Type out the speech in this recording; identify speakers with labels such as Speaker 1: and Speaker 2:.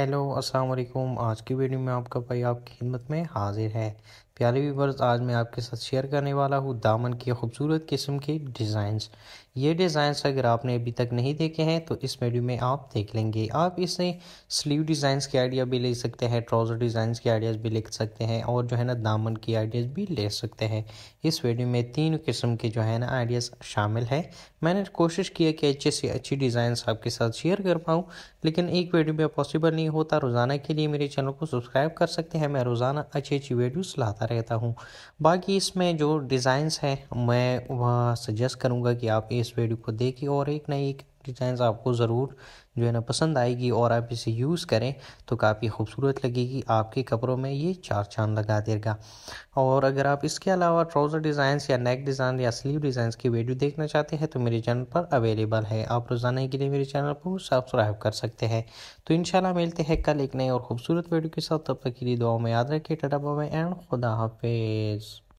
Speaker 1: hello अस्सलाम वालेकुम आज की वीडियो में आपका भाई आपकी खिदमत में हाजिर है प्यारे व्यूवर्स आज मैं आपके साथ शेयर करने वाला हूँ दामन की खूबसूरत किस्म के डिज़ाइंस ये डिज़ाइंस अगर आपने अभी तक नहीं देखे हैं तो इस वीडियो में आप देख लेंगे आप इसे स्लीव डिज़ाइंस के आइडिया भी ले सकते हैं ट्राउज़र डिज़ाइंस के आइडियाज़ भी ले सकते हैं और जो है ना दामन की आइडियाज़ भी ले सकते हैं इस वीडियो में तीन किस्म के जो है ना आइडियाज़ शामिल है मैंने कोशिश किया कि अच्छे से अच्छी डिज़ाइंस आपके साथ शेयर कर पाऊँ लेकिन एक वीडियो में पॉसिबल नहीं होता रोज़ाना के लिए मेरे चैनल को सब्सक्राइब कर सकते हैं मैं रोज़ाना अच्छी अच्छी वीडियोज़ लाता रहता हूँ बाकी इसमें जो डिज़ाइंस हैं मैं वह सजेस्ट करूँगा कि आप इस वीडियो को देखिए और एक ना एक डिज़ाइंस आपको ज़रूर जो है ना पसंद आएगी और आप इसे यूज़ करें तो काफ़ी खूबसूरत लगेगी आपके कपड़ों में ये चार चांद लगा देगा और अगर आप इसके अलावा ट्राउज़र डिज़ाइंस या नेक डिज़ाइन या स्लीव डिज़ाइंस की वीडियो देखना चाहते हैं तो मेरे चैनल पर अवेलेबल है आप रोज़ाना के लिए मेरे चैनल को सब्सक्राइब कर सकते हैं तो इन मिलते हैं कल एक नए और ख़ूबसूरत वीडियो के साथ तब तक के लिए दुआ में याद रखिए टटा बाबा एंड खुदा
Speaker 2: हाफिज़